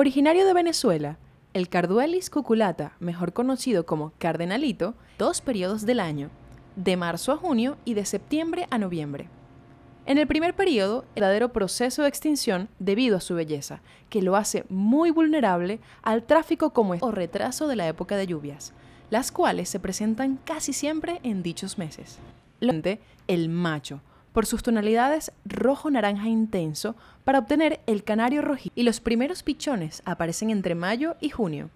Originario de Venezuela, el Carduelis cuculata, mejor conocido como cardenalito, dos periodos del año, de marzo a junio y de septiembre a noviembre. En el primer periodo, el verdadero proceso de extinción debido a su belleza, que lo hace muy vulnerable al tráfico como o retraso de la época de lluvias, las cuales se presentan casi siempre en dichos meses. El macho, por sus tonalidades rojo-naranja intenso para obtener el canario rojizo y los primeros pichones aparecen entre mayo y junio.